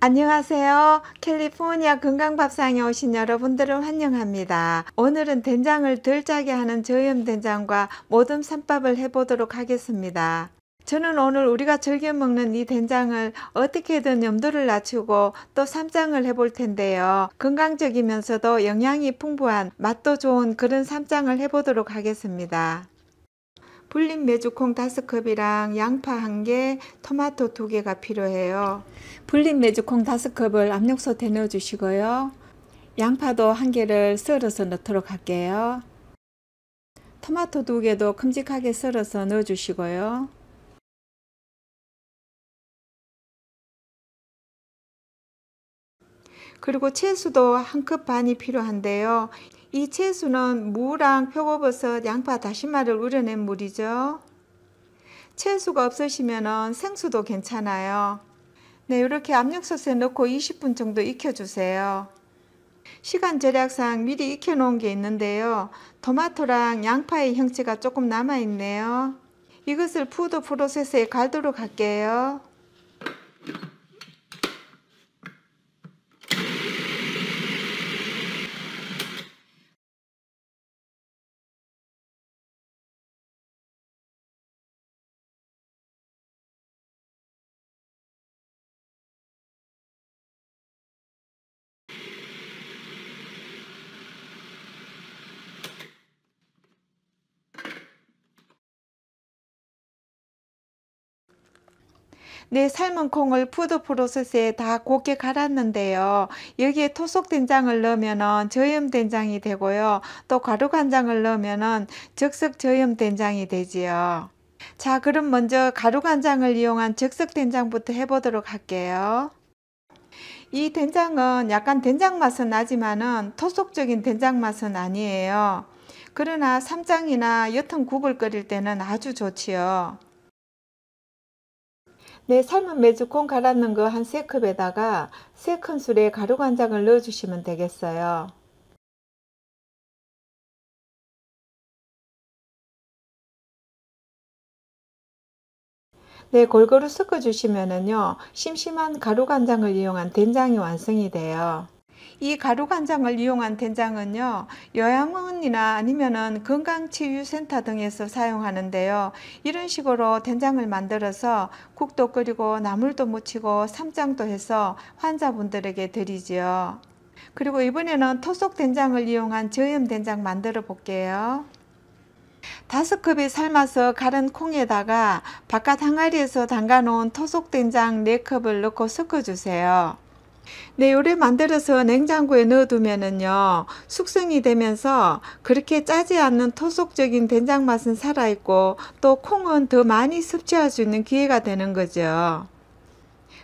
안녕하세요. 캘리포니아 건강밥상에 오신 여러분들을 환영합니다. 오늘은 된장을 덜 짜게 하는 저염 된장과 모듬 쌈밥을 해보도록 하겠습니다. 저는 오늘 우리가 즐겨 먹는 이 된장을 어떻게든 염도를 낮추고 또삼장을 해볼 텐데요. 건강적이면서도 영양이 풍부한 맛도 좋은 그런 삼장을 해보도록 하겠습니다. 불린 메주콩 5컵이랑 양파 1개, 토마토 2개가 필요해요. 불린 메주콩 5컵을 압력솥에 넣어 주시고요. 양파도 1개를 썰어서 넣도록 할게요. 토마토 2개도 큼직하게 썰어서 넣어 주시고요. 그리고 채수도 한 컵 반이 필요한데요. 이채소는 무랑 표고버섯, 양파, 다시마를 우려낸 물이죠. 채소가 없으시면 생수도 괜찮아요. 네, 이렇게 압력솥에 넣고 20분 정도 익혀주세요. 시간 절약상 미리 익혀놓은 게 있는데요. 토마토랑 양파의 형체가 조금 남아있네요. 이것을 푸드 프로세서에 갈도록 할게요. 네, 삶은 콩을 푸드 프로세스에 다 곱게 갈았는데요. 여기에 토속 된장을 넣으면은 저염 된장이 되고요. 또 가루 간장을 넣으면은 즉석 저염 된장이 되지요. 자, 그럼 먼저 가루 간장을 이용한 즉석 된장부터 해보도록 할게요. 이 된장은 약간 된장 맛은 나지만은 토속적인 된장 맛은 아니에요. 그러나 삼장이나 옅은 국을 끓일 때는 아주 좋지요. 네, 삶은 메주콩 갈아넣은거한 3컵에다가 3큰술의 가루간장을 넣어주시면 되겠어요. 네, 골고루 섞어주시면은요, 심심한 가루간장을 이용한 된장이 완성이 돼요. 이 가루 간장을 이용한 된장은요 요양원이나 아니면은 건강치유센터 등에서 사용하는데요 이런 식으로 된장을 만들어서 국도 끓이고 나물도 무치고 삼장도 해서 환자분들에게 드리지요 그리고 이번에는 토속 된장을 이용한 저염 된장 만들어 볼게요 다섯 컵에 삶아서 갈은 콩에다가 바깥 항아리에서 담가 놓은 토속된장 4컵을 넣고 섞어주세요. 네, 요리 만들어서 냉장고에 넣어두면은요, 숙성이 되면서 그렇게 짜지 않는 토속적인 된장 맛은 살아있고, 또 콩은 더 많이 섭취할 수 있는 기회가 되는 거죠.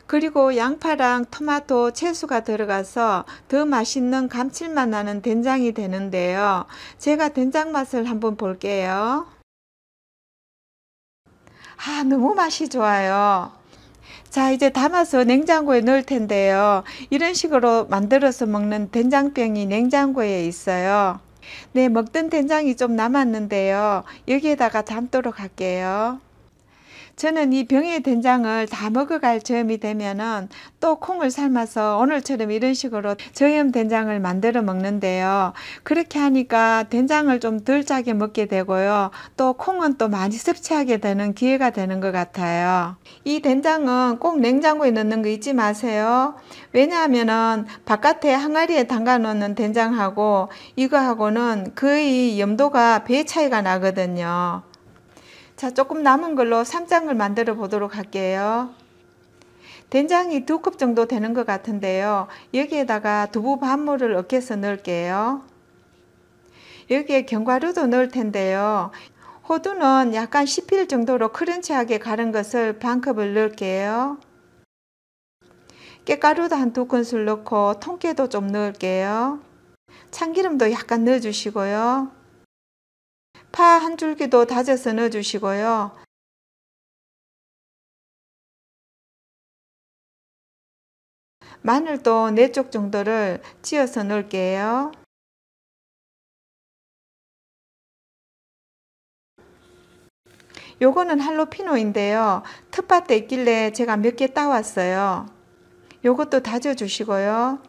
그리고 양파랑 토마토, 채소가 들어가서 더 맛있는 감칠맛 나는 된장이 되는데요. 제가 된장 맛을 한번 볼게요. 아, 너무 맛이 좋아요. 자 이제 담아서 냉장고에 넣을 텐데요. 이런 식으로 만들어서 먹는 된장병이 냉장고에 있어요. 네 먹던 된장이 좀 남았는데요. 여기에다가 담도록 할게요. 저는 이 병의 된장을 다 먹어갈 저염이 되면은 또 콩을 삶아서 오늘처럼 이런 식으로 저염 된장을 만들어 먹는데요. 그렇게 하니까 된장을 좀 덜 짜게 먹게 되고요. 또 콩은 또 많이 섭취하게 되는 기회가 되는 것 같아요. 이 된장은 꼭 냉장고에 넣는 거 잊지 마세요. 왜냐하면은 바깥에 항아리에 담가 놓는 된장하고 이거하고는 거의 염도가 배 차이가 나거든요. 자, 조금 남은 걸로 쌈장을 만들어 보도록 할게요. 된장이 두 컵 정도 되는 것 같은데요. 여기에다가 두부 반물을 으깨서 넣을게요. 여기에 견과류도 넣을 텐데요. 호두는 약간 씹힐 정도로 크런치하게 갈은 것을 반컵을 넣을게요. 깨가루도 한 두 큰술 넣고 통깨도 좀 넣을게요. 참기름도 약간 넣어주시고요. 파한 줄기도 다져서 넣어주시고요. 마늘도 4쪽 정도를 찧어서 넣을게요. 요거는 할로피노인데요. 텃밭에 있길래 제가 몇 개 따왔어요. 요것도 다져주시고요.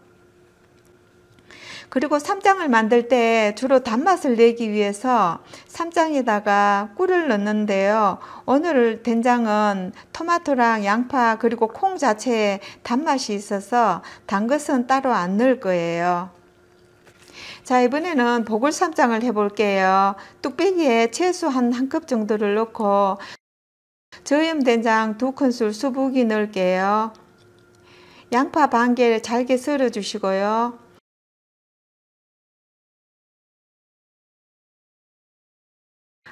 그리고 삼장을 만들 때 주로 단맛을 내기 위해서 삼장에다가 꿀을 넣는데요. 오늘 된장은 토마토랑 양파 그리고 콩 자체에 단맛이 있어서 단 것은 따로 안 넣을 거예요. 자 이번에는 보글쌈장을 해볼게요. 뚝배기에 채소 한 한 컵 정도를 넣고 저염 된장 두 큰술 수북이 넣을게요. 양파 반 개를 잘게 썰어 주시고요.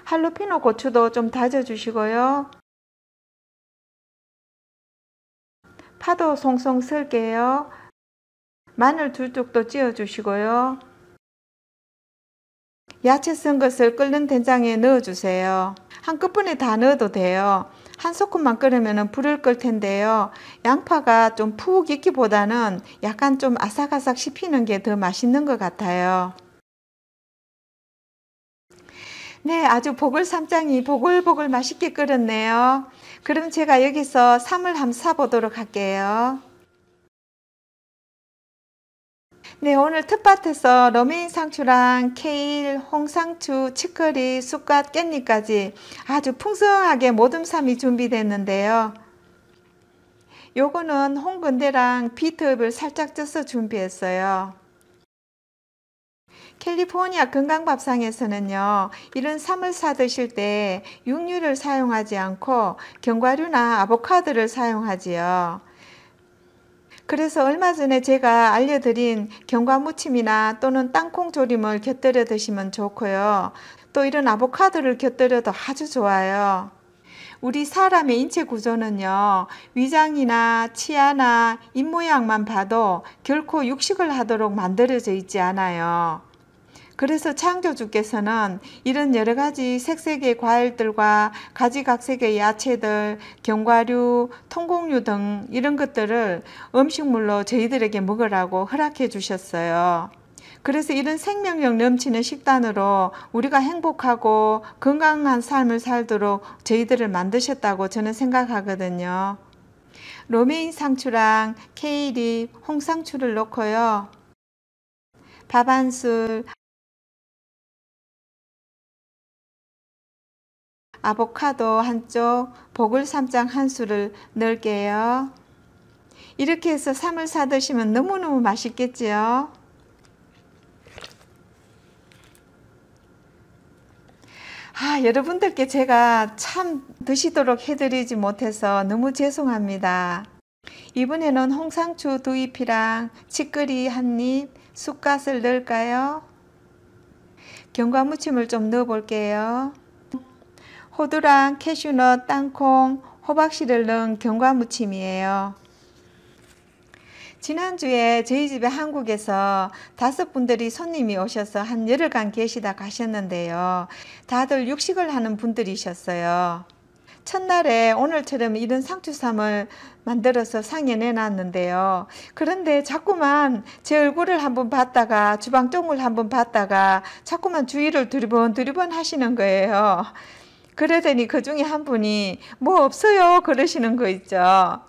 할로피노 고추도 좀 다져주시고요. 파도 송송 썰게요 마늘 두쪽도 찧어주시고요. 야채 쓴 것을 끓는 된장에 넣어주세요. 한꺼번에 다 넣어도 돼요. 한 소금만 끓으면 불을 끌 텐데요. 양파가 좀 푹 익기보다는 약간 좀 아삭아삭 씹히는 게 더 맛있는 것 같아요. 네, 아주 보글삼장이 보글보글 맛있게 끓었네요. 그럼 제가 여기서 삼을 한번 사보도록 할게요. 네, 오늘 텃밭에서 러메인 상추랑 케일, 홍상추, 치커리, 쑥갓, 깻잎까지 아주 풍성하게 모듬삼이 준비됐는데요. 요거는 홍근대랑 비트업을 살짝 쪄서 준비했어요. 캘리포니아 건강밥상에서는요, 이런 삼을 사드실 때 육류를 사용하지 않고 견과류나 아보카도를 사용하지요. 그래서 얼마 전에 제가 알려드린 견과무침이나 또는 땅콩조림을 곁들여 드시면 좋고요. 또 이런 아보카도를 곁들여도 아주 좋아요. 우리 사람의 인체 구조는요, 위장이나 치아나 입모양만 봐도 결코 육식을 하도록 만들어져 있지 않아요. 그래서 창조주께서는 이런 여러 가지 색색의 과일들과 가지각색의 야채들, 견과류, 통곡류 등 이런 것들을 음식물로 저희들에게 먹으라고 허락해 주셨어요. 그래서 이런 생명력 넘치는 식단으로 우리가 행복하고 건강한 삶을 살도록 저희들을 만드셨다고 저는 생각하거든요. 로메인 상추랑 케이리, 홍상추를 넣고요. 밥 한 술, 아보카도 한쪽, 보글 삼장 한 수를 넣을게요. 이렇게 해서 삼을사 드시면 너무너무 맛있겠지요. 아, 여러분들께 제가 참 드시도록 해드리지 못해서 너무 죄송합니다. 이번에는 홍상추 두 잎이랑 치끄리 한 입, 쑥갓을 넣을까요? 견과무침을 좀 넣어볼게요. 호두랑 캐슈넛, 땅콩, 호박씨를 넣은 견과무침이에요. 지난주에 저희 집에 한국에서 다섯 분들이 손님이 오셔서 한 열흘간 계시다 가셨는데요. 다들 육식을 하는 분들이셨어요. 첫날에 오늘처럼 이런 상추쌈을 만들어서 상에 내놨는데요. 그런데 자꾸만 제 얼굴을 한번 봤다가 주방 쪽을 한번 봤다가 자꾸만 주위를 두리번 두리번 하시는 거예요. 그러더니 그 중에 한 분이 뭐 없어요 그러시는 거 있죠.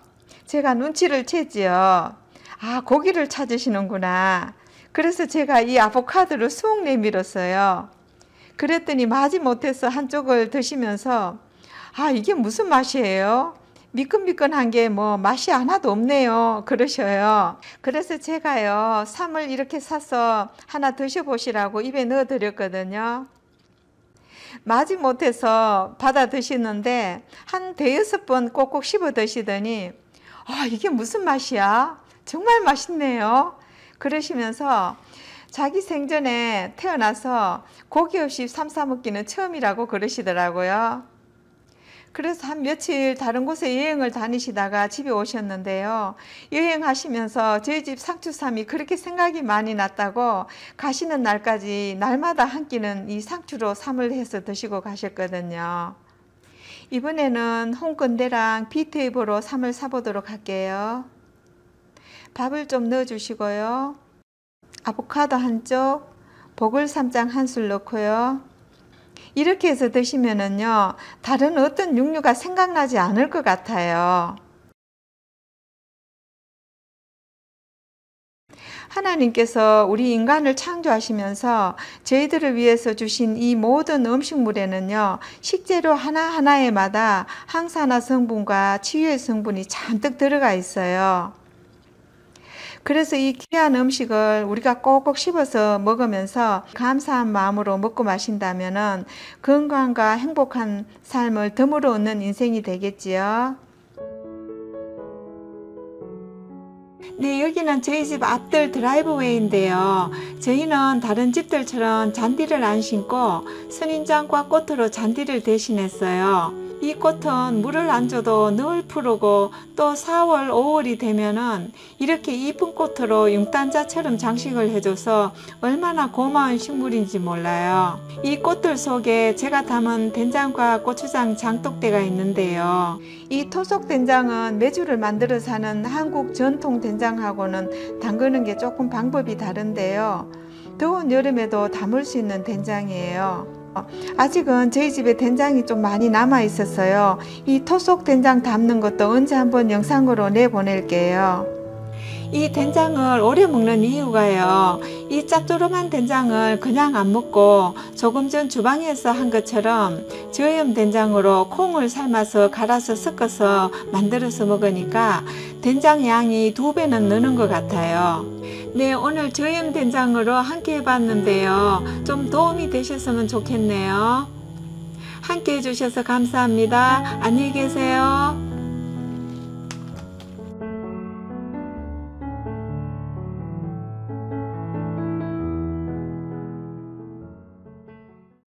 제가 눈치를 채지요. 아 고기를 찾으시는구나. 그래서 제가 이 아보카도를 쑥 내밀었어요. 그랬더니 마지 못해서 한쪽을 드시면서 아 이게 무슨 맛이에요? 미끈미끈한 게 뭐 맛이 하나도 없네요. 그러셔요. 그래서 제가요, 삼을 이렇게 사서 하나 드셔보시라고 입에 넣어 드렸거든요. 마지 못해서 받아 드시는데 한 대여섯 번 꼭꼭 씹어 드시더니 아 이게 무슨 맛이야? 정말 맛있네요. 그러시면서 자기 생전에 태어나서 고기 없이 삼삼 먹기는 처음이라고 그러시더라고요. 그래서 한 며칠 다른 곳에 여행을 다니시다가 집에 오셨는데요. 여행하시면서 저희 집 상추쌈이 그렇게 생각이 많이 났다고 가시는 날까지 날마다 한 끼는 이 상추로 삶을 해서 드시고 가셨거든요. 이번에는 홍건대랑 비테이블로 삶을 사보도록 할게요. 밥을 좀 넣어주시고요. 아보카도 한쪽, 보글쌈장 한술 넣고요. 이렇게 해서 드시면은요, 다른 어떤 육류가 생각나지 않을 것 같아요. 하나님께서 우리 인간을 창조하시면서 저희들을 위해서 주신 이 모든 음식물에는요, 식재료 하나하나에마다 항산화 성분과 치유의 성분이 잔뜩 들어가 있어요. 그래서 이 귀한 음식을 우리가 꼭꼭 씹어서 먹으면서 감사한 마음으로 먹고 마신다면 건강과 행복한 삶을 덤으로 얻는 인생이 되겠지요. 네, 여기는 저희 집 앞뜰 드라이브웨이인데요. 저희는 다른 집들처럼 잔디를 안신고 선인장과 꽃으로 잔디를 대신했어요. 이 꽃은 물을 안 줘도 늘 푸르고 또 4월, 5월이 되면은 이렇게 이쁜 꽃으로 융단자처럼 장식을 해줘서 얼마나 고마운 식물인지 몰라요. 이 꽃들 속에 제가 담은 된장과 고추장 장독대가 있는데요. 이 토속 된장은 매주를 만들어 사는 한국 전통 된장하고는 담그는 게 조금 방법이 다른데요. 더운 여름에도 담을 수 있는 된장이에요. 아직은 저희 집에 된장이 좀 많이 남아 있었어요. 이 토속 된장 담는 것도 언제 한번 영상으로 내보낼게요. 이 된장을 오래 먹는 이유가요. 이 짭조름한 된장을 그냥 안 먹고 조금 전 주방에서 한 것처럼 저염 된장으로 콩을 삶아서 갈아서 섞어서 만들어서 먹으니까 된장 양이 두 배는 느는 것 같아요. 네, 오늘 저염 된장으로 함께 해봤는데요. 좀 도움이 되셨으면 좋겠네요. 함께 해주셔서 감사합니다. 안녕히 계세요.